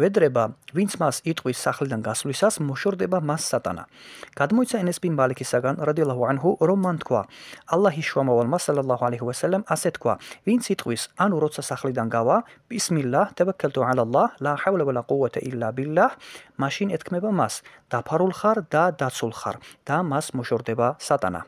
ვედრება, ვინც მას იტყვის სახლიდან გასვლისას, მოშორდება მას სატანა. გადმოიცა ნსბ მალიქისაგან რადიალლაჰუ ანჰუ, რომ მან თქვა: "ალლაჰი შუამავალ მასალალლაჰუ ალეიჰი ვასალამ ასე თქვა: ვინც იტყვის, ანუ როცა სახლიდან გავა, ბისმილლაჰ, თაბაქალტუ ალალლაჰ, ლა ჰაულა ვალა ყუვვათა ილა ბილლაჰ, მაშინ ეთქმება მას: დაფარულ ხარ და დაცულ ხარ და მას მოშორდება სატანა."